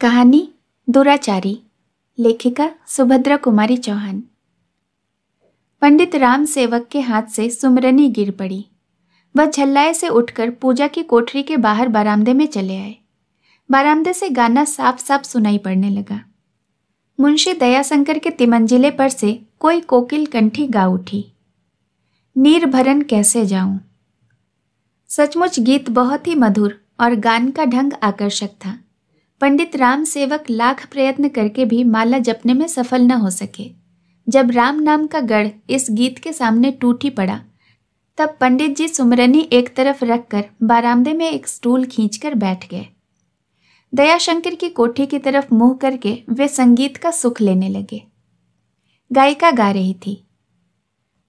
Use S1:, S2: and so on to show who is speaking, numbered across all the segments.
S1: कहानी दुराचारी लेखिका सुभद्रा कुमारी चौहान पंडित राम सेवक के हाथ से सुमरनी गिर पड़ी वह झल्लाए से उठकर पूजा की कोठरी के बाहर बारामदे में चले आए बारामदे से गाना साफ साफ सुनाई पड़ने लगा मुंशी दयाशंकर के तिमंजिले पर से कोई कोकिल कंठी गा उठी नीर भरन कैसे जाऊं सचमुच गीत बहुत ही मधुर और गान का ढंग आकर्षक था पंडित राम सेवक लाख प्रयत्न करके भी माला जपने में सफल न हो सके जब राम नाम का गढ़ इस गीत के सामने टूट ही पड़ा तब पंडित जी सुमरनी एक तरफ रखकर बारामदे में एक स्टूल खींचकर बैठ गए दयाशंकर की कोठी की तरफ मुंह करके वे संगीत का सुख लेने लगे गायिका गा रही थी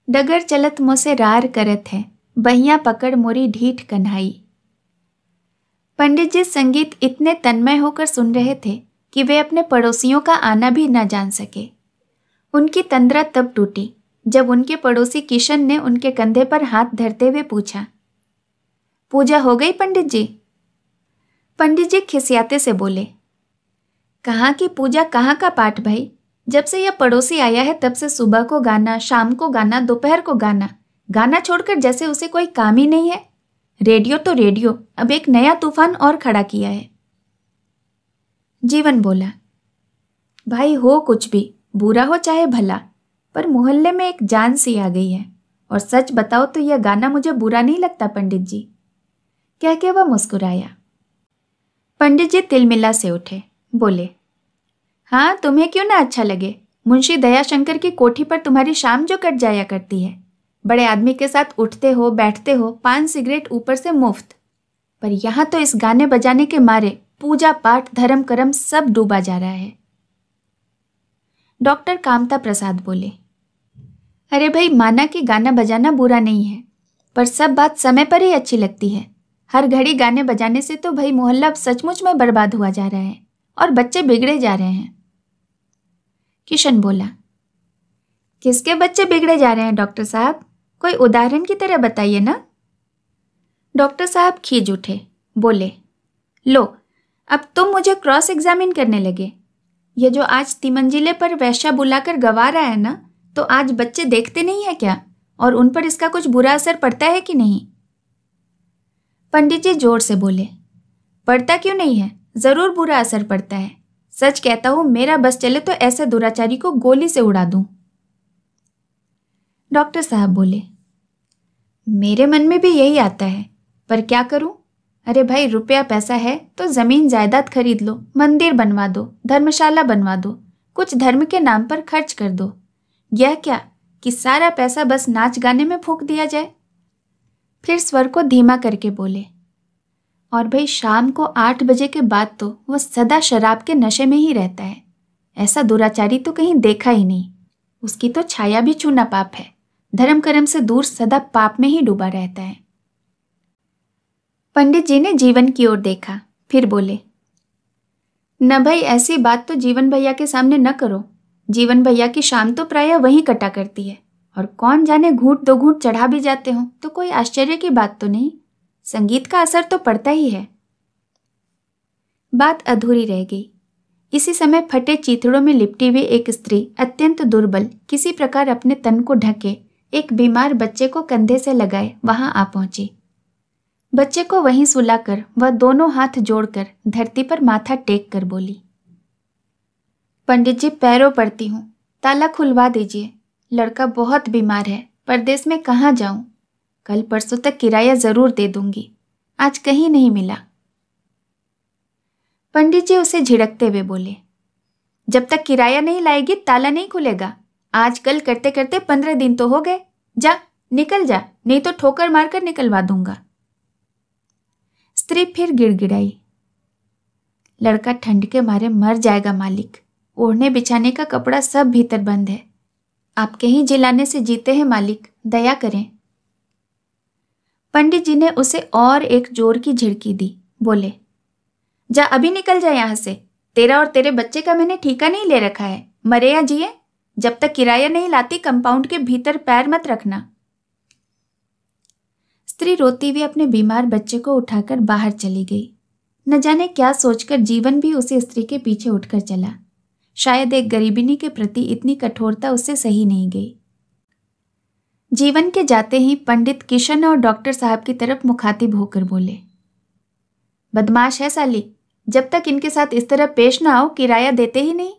S1: डगर चलत मोसे रार करत है बहिया पकड़ मोरी ढीठ कन्हाई पंडित जी संगीत इतने तन्मय होकर सुन रहे थे कि वे अपने पड़ोसियों का आना भी न जान सके उनकी तंद्रा तब टूटी जब उनके पड़ोसी किशन ने उनके कंधे पर हाथ धरते हुए पूछा पूजा हो गई पंडित जी पंडित जी खिसियाते से बोले कहाँ की पूजा कहाँ का पाठ भाई जब से यह पड़ोसी आया है तब से सुबह को गाना शाम को गाना दोपहर को गाना गाना छोड़कर जैसे उसे कोई काम ही नहीं है रेडियो तो रेडियो अब एक नया तूफान और खड़ा किया है जीवन बोला भाई हो कुछ भी बुरा हो चाहे भला पर मोहल्ले में एक जान सी आ गई है और सच बताओ तो यह गाना मुझे बुरा नहीं लगता पंडित जी कह के वह मुस्कुराया पंडित जी तिलमिला से उठे बोले हाँ तुम्हें क्यों ना अच्छा लगे मुंशी दयाशंकर की कोठी पर तुम्हारी शाम जो कट जाया करती है बड़े आदमी के साथ उठते हो बैठते हो पान सिगरेट ऊपर से मुफ्त पर यहाँ तो इस गाने बजाने के मारे पूजा पाठ धर्म कर्म सब डूबा जा रहा है डॉक्टर कामता प्रसाद बोले अरे भाई माना कि गाना बजाना बुरा नहीं है पर सब बात समय पर ही अच्छी लगती है हर घड़ी गाने बजाने से तो भाई मोहल्ला सचमुच में बर्बाद हुआ जा रहा है और बच्चे बिगड़े जा रहे हैं किशन बोला किसके बच्चे बिगड़े जा रहे हैं डॉक्टर साहब कोई उदाहरण की तरह बताइए ना डॉक्टर साहब खींच उठे बोले लो अब तुम मुझे क्रॉस एग्जामिन करने लगे ये जो आज तिमंजिले पर वैश्या बुलाकर गवा रहा है ना तो आज बच्चे देखते नहीं है क्या और उन पर इसका कुछ बुरा असर पड़ता है कि नहीं पंडित जी जोर से बोले पड़ता क्यों नहीं है ज़रूर बुरा असर पड़ता है सच कहता हूं मेरा बस चले तो ऐसे दुराचारी को गोली से उड़ा दूं डॉक्टर साहब बोले मेरे मन में भी यही आता है पर क्या करूं? अरे भाई रुपया पैसा है तो ज़मीन जायदाद खरीद लो मंदिर बनवा दो धर्मशाला बनवा दो कुछ धर्म के नाम पर खर्च कर दो यह क्या कि सारा पैसा बस नाच गाने में फूक दिया जाए फिर स्वर को धीमा करके बोले और भाई शाम को आठ बजे के बाद तो वह सदा शराब के नशे में ही रहता है ऐसा दुराचारी तो कहीं देखा ही नहीं उसकी तो छाया भी छूना पाप है धर्म कर्म से दूर सदा पाप में ही डूबा रहता है पंडित जी ने जीवन की ओर देखा फिर बोले न भाई ऐसी बात तो जीवन भैया के सामने न करो जीवन भैया की शाम तो प्राय वहीं कटा करती है और कौन जाने घूट दो घूट चढ़ा भी जाते हो तो कोई आश्चर्य की बात तो नहीं संगीत का असर तो पड़ता ही है बात अधूरी रह गई इसी समय फटे चीथड़ों में लिपटी हुई एक स्त्री अत्यंत दुर्बल किसी प्रकार अपने तन को ढके एक बीमार बच्चे को कंधे से लगाए वहां आ पहुंची बच्चे को वहीं सुलाकर वह दोनों हाथ जोड़कर धरती पर माथा टेक कर बोली पंडित जी पैरों पड़ती हूं ताला खुलवा दीजिए लड़का बहुत बीमार है परदेश में कहाँ जाऊं कल परसों तक किराया जरूर दे दूंगी आज कहीं नहीं मिला पंडित जी उसे झिड़कते हुए बोले जब तक किराया नहीं लाएगी ताला नहीं खुलेगा आज कल करते करते पंद्रह दिन तो हो गए जा निकल जा नहीं तो ठोकर मारकर निकलवा दूंगा स्त्री फिर गिड़गिड़ाई लड़का ठंड के मारे मर जाएगा मालिक ओढ़ने बिछाने का कपड़ा सब भीतर बंद है आपके ही जिलाने से जीते हैं मालिक दया करें पंडित जी ने उसे और एक जोर की झिड़की दी बोले जा अभी निकल जा यहां से तेरा और तेरे बच्चे का मैंने ठीका नहीं ले रखा है मरे या जिए जब तक किराया नहीं लाती कंपाउंड के भीतर पैर मत रखना स्त्री रोती हुई अपने बीमार बच्चे को उठाकर बाहर चली गई न जाने क्या सोचकर जीवन भी उसी स्त्री के पीछे उठकर चला शायद एक गरीबिनी के प्रति इतनी कठोरता उससे सही नहीं गई जीवन के जाते ही पंडित किशन और डॉक्टर साहब की तरफ मुखातिब होकर बोले बदमाश है साली जब तक इनके साथ इस तरह पेश ना आओ किराया देते ही नहीं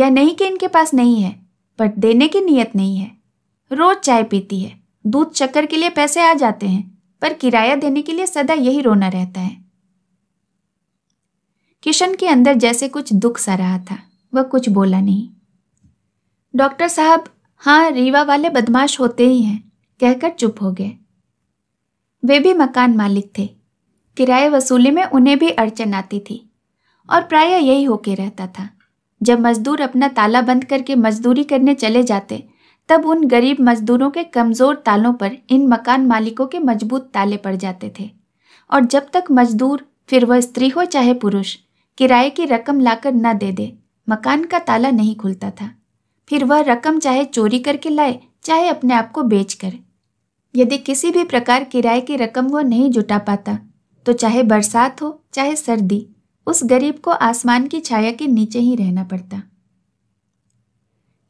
S1: या नहीं कि इनके पास नहीं है पर देने की नीयत नहीं है रोज चाय पीती है दूध चक्कर के लिए पैसे आ जाते हैं पर किराया देने के लिए सदा यही रोना रहता है किशन के अंदर जैसे कुछ दुख सा रहा था वह कुछ बोला नहीं डॉक्टर साहब हाँ रीवा वाले बदमाश होते ही हैं कहकर चुप हो गए वे भी मकान मालिक थे किराए वसूली में उन्हें भी अड़चन आती थी और प्रायः यही होके रहता था जब मजदूर अपना ताला बंद करके मजदूरी करने चले जाते तब उन गरीब मजदूरों के कमज़ोर तालों पर इन मकान मालिकों के मजबूत ताले पड़ जाते थे और जब तक मजदूर फिर वह स्त्री हो चाहे पुरुष किराए की रकम लाकर न दे दे मकान का ताला नहीं खुलता था फिर वह रकम चाहे चोरी करके लाए चाहे अपने आप को बेच कर यदि किसी भी प्रकार किराए की रकम वह नहीं जुटा पाता तो चाहे बरसात हो चाहे सर्दी उस गरीब को आसमान की छाया के नीचे ही रहना पड़ता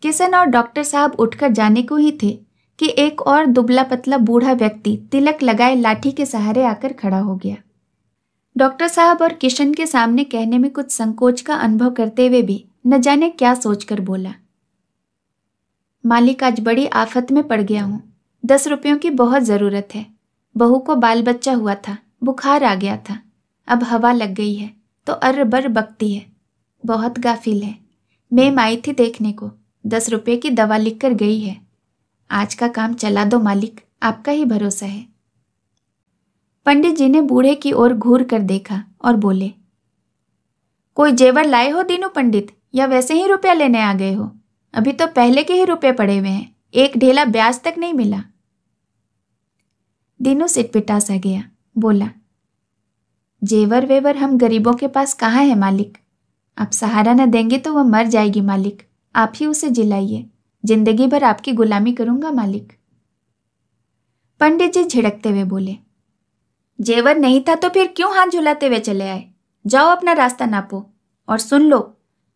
S1: किशन और डॉक्टर साहब उठकर जाने को ही थे कि एक और दुबला पतला बूढ़ा व्यक्ति तिलक लगाए लाठी के सहारे आकर खड़ा हो गया डॉक्टर साहब और किशन के सामने कहने में कुछ संकोच का अनुभव करते हुए भी न जाने क्या सोचकर बोला मालिक आज बड़ी आफत में पड़ गया हूं दस रुपयों की बहुत ज़रूरत है बहू को बाल बच्चा हुआ था बुखार आ गया था अब हवा लग गई है तो बर बकती है बहुत गाफिल है मैम आई थी देखने को दस रुपये की दवा लिख कर गई है आज का काम चला दो मालिक आपका ही भरोसा है पंडित जी ने बूढ़े की ओर घूर कर देखा और बोले कोई जेवर लाए हो दीनू पंडित या वैसे ही रुपया लेने आ गए हो अभी तो पहले के ही रुपये पड़े हुए हैं एक ढेला ब्याज तक नहीं मिला दीनू सिटपिटा सा गया बोला जेवर वेवर हम गरीबों के पास कहाँ है मालिक आप सहारा न देंगे तो वह मर जाएगी मालिक आप ही उसे जिलाइए जिंदगी भर आपकी गुलामी करूंगा मालिक पंडित जी झिड़कते हुए बोले जेवर नहीं था तो फिर क्यों हाथ झुलाते हुए चले आए जाओ अपना रास्ता नापो और सुन लो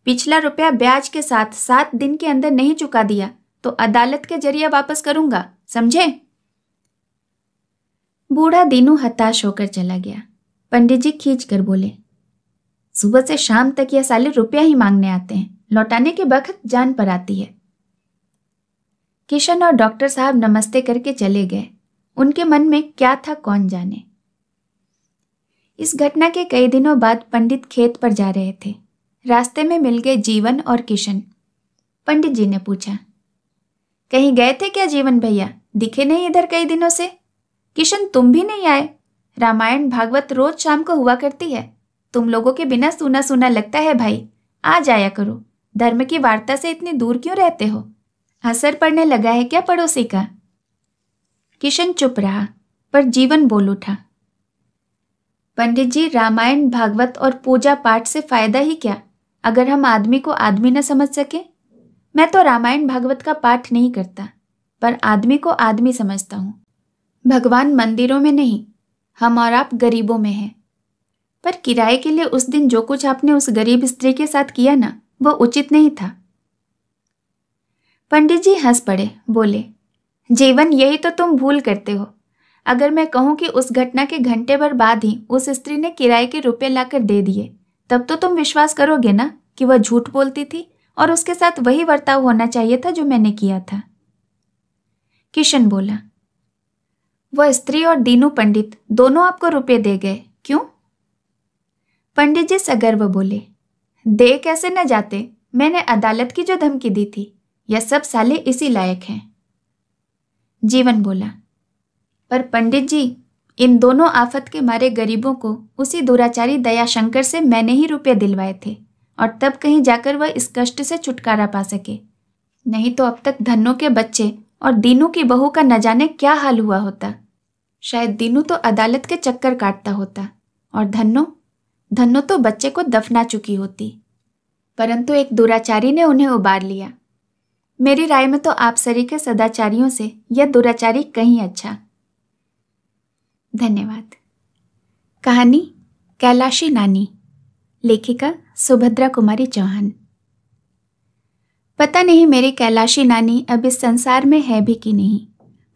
S1: पिछला रुपया ब्याज के साथ सात दिन के अंदर नहीं चुका दिया तो अदालत के जरिए वापस करूंगा समझे बूढ़ा दीनू हताश होकर चला गया पंडित जी खींच कर बोले सुबह से शाम तक यह साले रुपया ही मांगने आते हैं लौटाने के वक्त जान पर आती है किशन और डॉक्टर साहब नमस्ते करके चले गए उनके मन में क्या था कौन जाने इस घटना के कई दिनों बाद पंडित खेत पर जा रहे थे रास्ते में मिल गए जीवन और किशन पंडित जी ने पूछा कहीं गए थे क्या जीवन भैया दिखे नहीं इधर कई दिनों से किशन तुम भी नहीं आए रामायण भागवत रोज शाम को हुआ करती है तुम लोगों के बिना सुना सुना लगता है भाई आ जाया करो धर्म की वार्ता से इतनी दूर क्यों रहते हो असर पड़ने लगा है क्या पड़ोसी का किशन चुप रहा पर जीवन बोल उठा पंडित जी रामायण भागवत और पूजा पाठ से फायदा ही क्या अगर हम आदमी को आदमी न समझ सके मैं तो रामायण भागवत का पाठ नहीं करता पर आदमी को आदमी समझता हूँ भगवान मंदिरों में नहीं हम और आप गरीबों में हैं पर किराए के लिए उस दिन जो कुछ आपने उस गरीब स्त्री के साथ किया ना वो उचित नहीं था पंडित जी हंस पड़े बोले जीवन यही तो तुम भूल करते हो अगर मैं कहूं कि उस घटना के घंटे भर बाद ही उस स्त्री ने किराए के रुपये लाकर दे दिए तब तो तुम विश्वास करोगे ना कि वह झूठ बोलती थी और उसके साथ वही वर्ताव होना चाहिए था जो मैंने किया था किशन बोला वह स्त्री और दीनू पंडित दोनों आपको रुपये दे गए क्यों पंडित जी सगर्व बोले दे कैसे न जाते मैंने अदालत की जो धमकी दी थी यह सब साले इसी लायक हैं जीवन बोला पर पंडित जी इन दोनों आफत के मारे गरीबों को उसी दुराचारी दयाशंकर से मैंने ही रुपये दिलवाए थे और तब कहीं जाकर वह इस कष्ट से छुटकारा पा सके नहीं तो अब तक धनों के बच्चे और दीनू की बहू का न जाने क्या हाल हुआ होता शायद दीनू तो अदालत के चक्कर काटता होता और धन्नो धन्नो तो बच्चे को दफना चुकी होती परंतु एक दुराचारी ने उन्हें उबार लिया मेरी राय में तो आप सरी के सदाचारियों से यह दुराचारी कहीं अच्छा धन्यवाद कहानी कैलाशी नानी लेखिका सुभद्रा कुमारी चौहान पता नहीं मेरी कैलाशी नानी अब इस संसार में है भी कि नहीं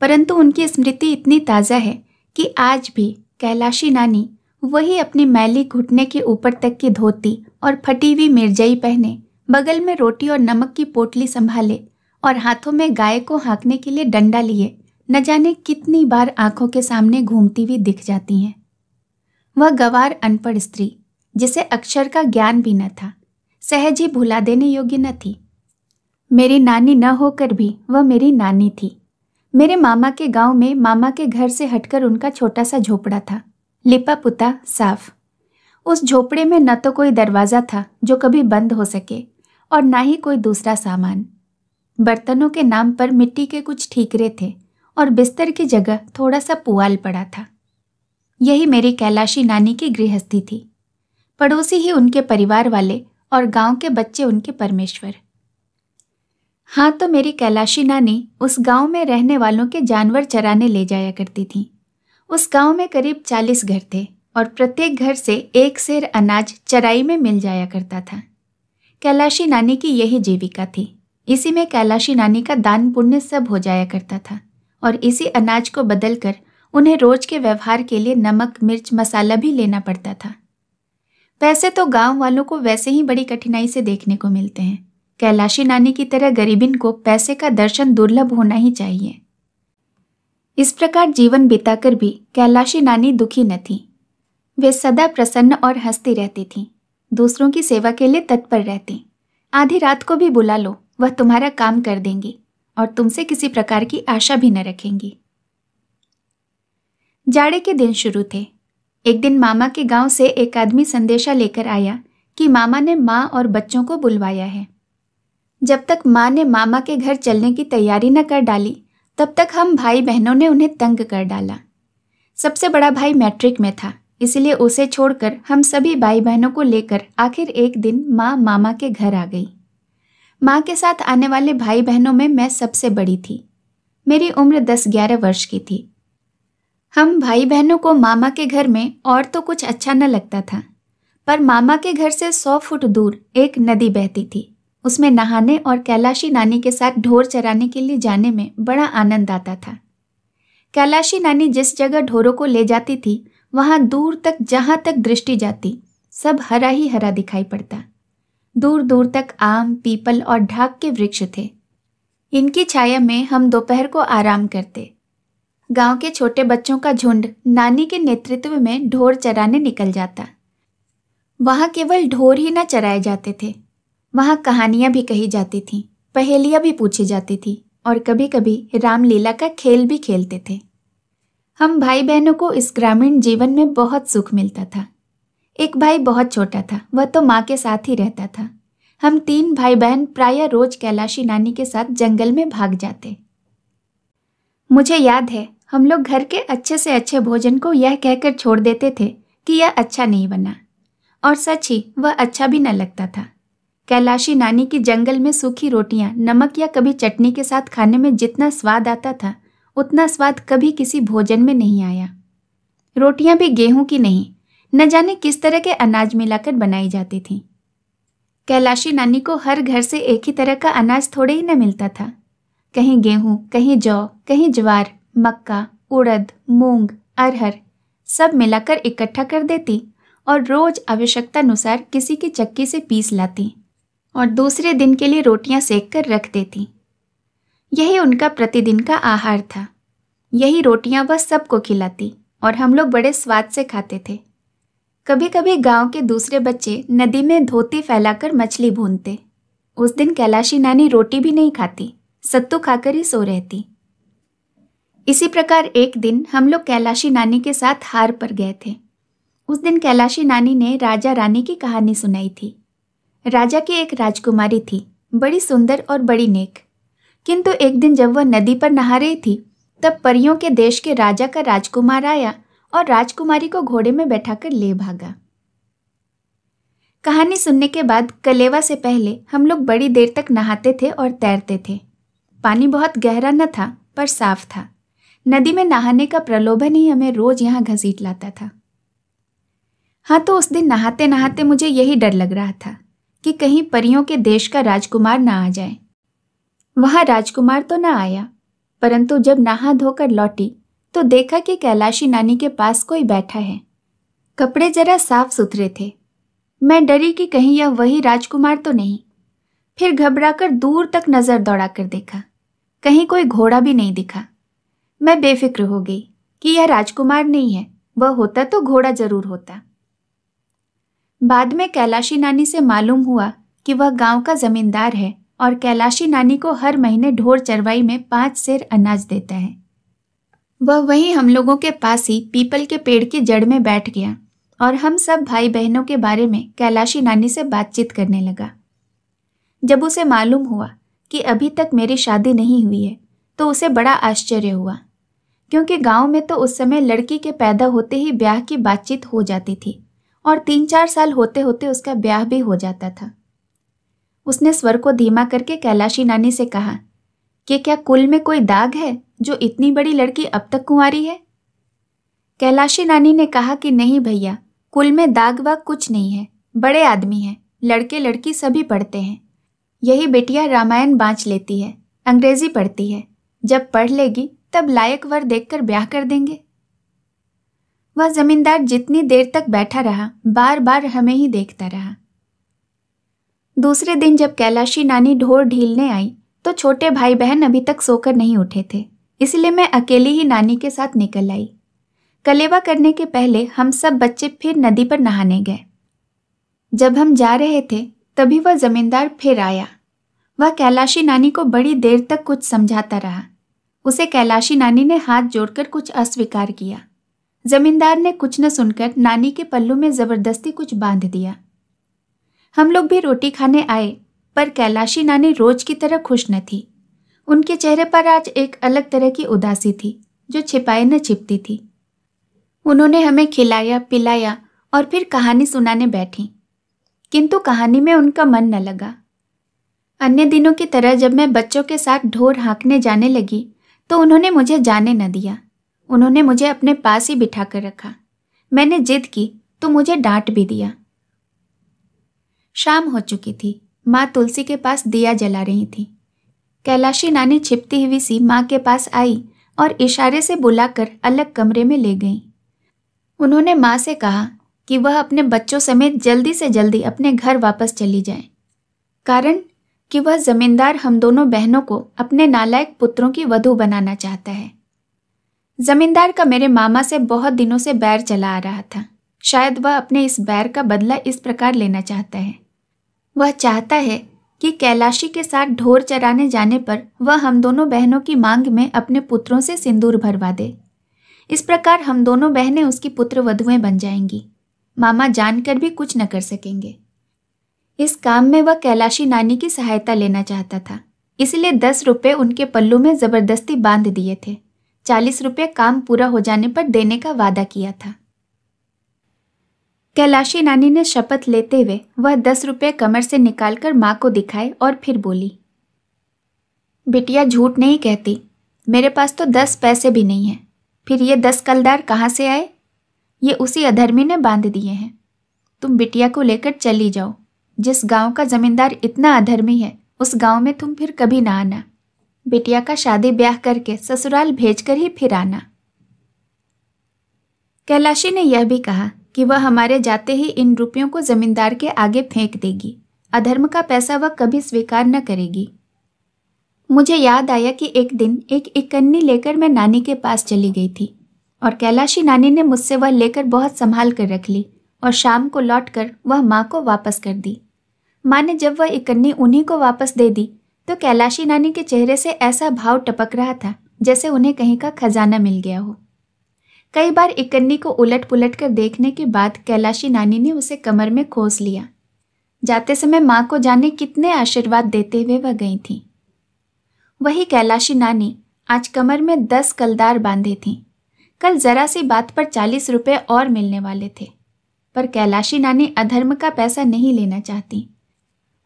S1: परंतु उनकी स्मृति इतनी ताज़ा है कि आज भी कैलाशी नानी वही अपनी मैली घुटने के ऊपर तक की धोती और फटी हुई मिर्जाई पहने बगल में रोटी और नमक की पोटली संभाले और हाथों में गाय को हाँकने के लिए डंडा लिए न जाने कितनी बार आंखों के सामने घूमती हुई दिख जाती हैं वह गवार अनपढ़ स्त्री जिसे अक्षर का ज्ञान भी न था सहज ही भुला देने योग्य न थी मेरी नानी न होकर भी वह मेरी नानी थी मेरे मामा के गांव में मामा के घर से हटकर उनका छोटा सा झोपड़ा था लिपा पुता साफ उस झोपड़े में न तो कोई दरवाज़ा था जो कभी बंद हो सके और ना ही कोई दूसरा सामान बर्तनों के नाम पर मिट्टी के कुछ ठीकरे थे और बिस्तर की जगह थोड़ा सा पुआल पड़ा था यही मेरी कैलाशी नानी की गृहस्थी थी पड़ोसी ही उनके परिवार वाले और गांव के बच्चे उनके परमेश्वर हाँ तो मेरी कैलाशी नानी उस गांव में रहने वालों के जानवर चराने ले जाया करती थी उस गांव में करीब चालीस घर थे और प्रत्येक घर से एक सेर अनाज चराई में मिल जाया करता था कैलाशी नानी की यही जीविका थी इसी में कैलाशी नानी का दान पुण्य सब हो जाया करता था और इसी अनाज को बदलकर उन्हें रोज के व्यवहार के लिए नमक मिर्च मसाला भी लेना पड़ता था वैसे तो गांव वालों को वैसे ही बड़ी कठिनाई से देखने को मिलते हैं कैलाशी नानी की तरह गरीबिन को पैसे का दर्शन दुर्लभ होना ही चाहिए इस प्रकार जीवन बिताकर भी कैलाशी नानी दुखी न थी वे सदा प्रसन्न और हंसती रहती थी दूसरों की सेवा के लिए तत्पर रहती आधी रात को भी बुला लो वह तुम्हारा काम कर देंगी और तुमसे किसी प्रकार की आशा भी न रखेंगी जाड़े के दिन शुरू थे एक दिन मामा के गांव से एक आदमी संदेशा लेकर आया कि मामा ने माँ और बच्चों को बुलवाया है जब तक माँ ने मामा के घर चलने की तैयारी न कर डाली तब तक हम भाई बहनों ने उन्हें तंग कर डाला सबसे बड़ा भाई मैट्रिक में था इसलिए उसे छोड़कर हम सभी भाई बहनों को लेकर आखिर एक दिन माँ मामा के घर आ गई माँ के साथ आने वाले भाई बहनों में मैं सबसे बड़ी थी मेरी उम्र दस ग्यारह वर्ष की थी हम भाई बहनों को मामा के घर में और तो कुछ अच्छा न लगता था पर मामा के घर से सौ फुट दूर एक नदी बहती थी उसमें नहाने और कैलाशी नानी के साथ ढोर चराने के लिए जाने में बड़ा आनंद आता था कैलाशी नानी जिस जगह ढोरों को ले जाती थी वहाँ दूर तक जहाँ तक दृष्टि जाती सब हरा ही हरा दिखाई पड़ता दूर दूर तक आम पीपल और ढाक के वृक्ष थे इनकी छाया में हम दोपहर को आराम करते गांव के छोटे बच्चों का झुंड नानी के नेतृत्व में ढोर चराने निकल जाता वहाँ केवल ढोर ही न चराए जाते थे वहाँ कहानियाँ भी कही जाती थीं पहेलियाँ भी पूछी जाती थी और कभी कभी रामलीला का खेल भी खेलते थे हम भाई बहनों को इस ग्रामीण जीवन में बहुत सुख मिलता था एक भाई बहुत छोटा था वह तो माँ के साथ ही रहता था हम तीन भाई बहन प्राय रोज कैलाशी नानी के साथ जंगल में भाग जाते मुझे याद है हम लोग घर के अच्छे से अच्छे भोजन को यह कहकर छोड़ देते थे कि यह अच्छा नहीं बना और सच ही वह अच्छा भी न लगता था कैलाशी नानी की जंगल में सूखी रोटियां नमक या कभी चटनी के साथ खाने में जितना स्वाद आता था उतना स्वाद कभी किसी भोजन में नहीं आया रोटियां भी गेहूं की नहीं न जाने किस तरह के अनाज मिलाकर बनाई जाती थी कैलाशी नानी को हर घर से एक ही तरह का अनाज थोड़े ही न मिलता था कहीं गेहूं कहीं जौ कहीं ज्वार मक्का उड़द मूंग अरहर सब मिलाकर इकट्ठा कर देती और रोज आवश्यकतानुसार किसी की चक्की से पीस लाती और दूसरे दिन के लिए रोटियां सेक कर रख देती यही उनका प्रतिदिन का आहार था यही रोटियां वह सबको खिलाती और हम लोग बड़े स्वाद से खाते थे कभी कभी गांव के दूसरे बच्चे नदी में धोती फैलाकर मछली भूनते उस दिन कैलाशी नानी रोटी भी नहीं खाती सत्तू खाकर ही सो रहती इसी प्रकार एक दिन हम लोग कैलाशी नानी के साथ हार पर गए थे उस दिन कैलाशी नानी ने राजा रानी की कहानी सुनाई थी राजा की एक राजकुमारी थी बड़ी सुंदर और बड़ी नेक किंतु एक दिन जब वह नदी पर नहा रही थी तब परियों के देश के राजा का राजकुमार आया और राजकुमारी को घोड़े में बैठाकर ले भागा कहानी सुनने के बाद कलेवा से पहले हम लोग बड़ी देर तक नहाते थे और तैरते थे पानी बहुत गहरा न था पर साफ था नदी में नहाने का प्रलोभन ही हमें रोज यहाँ घसीट लाता था हाँ तो उस दिन नहाते नहाते मुझे यही डर लग रहा था कि कहीं परियों के देश का राजकुमार ना आ जाए वहां राजकुमार तो ना आया परंतु जब नहा धोकर लौटी तो देखा कि कैलाशी नानी के पास कोई बैठा है कपड़े जरा साफ सुथरे थे मैं डरी कि कहीं यह वही राजकुमार तो नहीं फिर घबराकर दूर तक नजर दौड़ा कर देखा कहीं कोई घोड़ा भी नहीं दिखा मैं बेफिक्र हो गई कि यह राजकुमार नहीं है वह होता तो घोड़ा जरूर होता बाद में कैलाशी नानी से मालूम हुआ कि वह गांव का जमींदार है और कैलाशी नानी को हर महीने ढोर चरवाई में पाँच सेर अनाज देता है वह वहीं हम लोगों के पास ही पीपल के पेड़ की जड़ में बैठ गया और हम सब भाई बहनों के बारे में कैलाशी नानी से बातचीत करने लगा जब उसे मालूम हुआ कि अभी तक मेरी शादी नहीं हुई है तो उसे बड़ा आश्चर्य हुआ क्योंकि गांव में तो उस समय लड़की के पैदा होते ही ब्याह की बातचीत हो जाती थी और तीन चार साल होते होते उसका ब्याह भी हो जाता था उसने स्वर को धीमा करके कैलाशी नानी से कहा कि क्या कुल में कोई दाग है जो इतनी बड़ी लड़की अब तक कुंवारी है कैलाशी नानी ने कहा कि नहीं भैया कुल में दाग वाग कुछ नहीं है बड़े आदमी हैं लड़के लड़की सभी पढ़ते हैं यही बेटिया रामायण बाँच लेती है अंग्रेजी पढ़ती है जब पढ़ लेगी तब लायक वर देखकर ब्याह कर देंगे वह जमींदार जितनी देर तक बैठा रहा बार बार हमें ही देखता रहा दूसरे दिन जब कैलाशी नानी ढोर ढीलने आई तो छोटे भाई बहन अभी तक सोकर नहीं उठे थे इसलिए मैं अकेली ही नानी के साथ निकल आई कलेवा करने के पहले हम सब बच्चे फिर नदी पर नहाने गए जब हम जा रहे थे तभी वह जमींदार फिर आया वह कैलाशी नानी को बड़ी देर तक कुछ समझाता रहा उसे कैलाशी नानी ने हाथ जोड़कर कुछ अस्वीकार किया जमींदार ने कुछ न सुनकर नानी के पल्लू में जबरदस्ती कुछ बांध दिया हम लोग भी रोटी खाने आए पर कैलाशी नानी रोज की तरह खुश न थी उनके चेहरे पर आज एक अलग तरह की उदासी थी जो छिपाए न छिपती थी उन्होंने हमें खिलाया पिलाया और फिर कहानी सुनाने बैठी किंतु कहानी में उनका मन न लगा अन्य दिनों की तरह जब मैं बच्चों के साथ ढोर हाँकने जाने लगी तो उन्होंने मुझे जाने न दिया उन्होंने मुझे अपने पास ही बिठा कर रखा मैंने जिद की तो मुझे डांट भी दिया शाम हो चुकी थी माँ तुलसी के पास दिया जला रही थी कैलाशी नानी छिपती हुई सी माँ के पास आई और इशारे से बुलाकर अलग कमरे में ले गई उन्होंने माँ से कहा कि वह अपने बच्चों समेत जल्दी से जल्दी अपने घर वापस चली जाए कारण कि वह जमींदार हम दोनों बहनों को अपने नालायक पुत्रों की वधु बनाना चाहता है जमींदार का मेरे मामा से बहुत दिनों से बैर चला आ रहा था शायद वह अपने इस बैर का बदला इस प्रकार लेना चाहता है वह चाहता है कि कैलाशी के साथ ढोर चराने जाने पर वह हम दोनों बहनों की मांग में अपने पुत्रों से सिंदूर भरवा दे इस प्रकार हम दोनों बहनें उसकी पुत्र वधुएं बन जाएंगी मामा जानकर भी कुछ न कर सकेंगे इस काम में वह कैलाशी नानी की सहायता लेना चाहता था इसलिए दस रुपये उनके पल्लू में ज़बरदस्ती बांध दिए थे चालीस रुपये काम पूरा हो जाने पर देने का वादा किया था कैलाशी नानी ने शपथ लेते हुए वह दस रुपये कमर से निकालकर माँ को दिखाए और फिर बोली बिटिया झूठ नहीं कहती मेरे पास तो दस पैसे भी नहीं हैं फिर ये दस कलदार कहाँ से आए ये उसी अधर्मी ने बांध दिए हैं तुम बिटिया को लेकर चली जाओ जिस गांव का जमींदार इतना अधर्मी है उस गांव में तुम फिर कभी ना आना बिटिया का शादी ब्याह करके ससुराल भेजकर ही फिर आना कैलाशी ने यह भी कहा कि वह हमारे जाते ही इन रुपयों को जमींदार के आगे फेंक देगी अधर्म का पैसा वह कभी स्वीकार न करेगी मुझे याद आया कि एक दिन एक इकन्नी लेकर मैं नानी के पास चली गई थी और कैलाशी नानी ने मुझसे वह लेकर बहुत संभाल कर रख ली और शाम को लौट कर वह माँ को वापस कर दी माँ ने जब वह इकन्नी उन्हीं को वापस दे दी तो कैलाशी नानी के चेहरे से ऐसा भाव टपक रहा था जैसे उन्हें कहीं का खजाना मिल गया हो कई बार इकन्नी को उलट पुलट कर देखने के बाद कैलाशी नानी ने उसे कमर में खोस लिया जाते समय माँ को जाने कितने आशीर्वाद देते हुए वह गई थी वही कैलाशी नानी आज कमर में दस कलदार बांधे थी कल जरा सी बात पर चालीस रुपये और मिलने वाले थे पर कैलाशी नानी अधर्म का पैसा नहीं लेना चाहती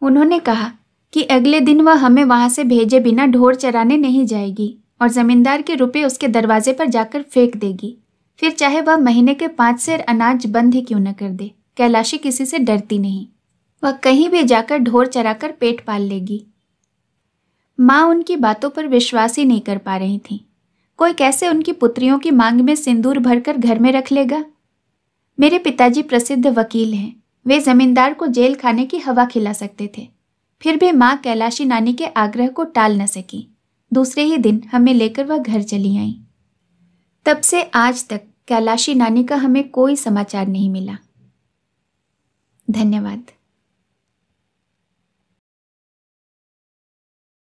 S1: उन्होंने कहा कि अगले दिन वह हमें वहां से भेजे बिना ढोर चराने नहीं जाएगी और जमींदार के रुपये उसके दरवाजे पर जाकर फेंक देगी फिर चाहे वह महीने के पाँच सेर अनाज बंद ही क्यों न कर दे कैलाशी किसी से डरती नहीं वह कहीं भी जाकर ढोर चराकर पेट पाल लेगी माँ उनकी बातों पर विश्वास ही नहीं कर पा रही थी कोई कैसे उनकी पुत्रियों की मांग में सिंदूर भरकर घर में रख लेगा मेरे पिताजी प्रसिद्ध वकील हैं वे जमींदार को जेल खाने की हवा खिला सकते थे फिर भी माँ कैलाशी नानी के आग्रह को टाल न सकी दूसरे ही दिन हमें लेकर वह घर चली आई तब से आज तक कैलाशी नानी का हमें कोई समाचार नहीं मिला धन्यवाद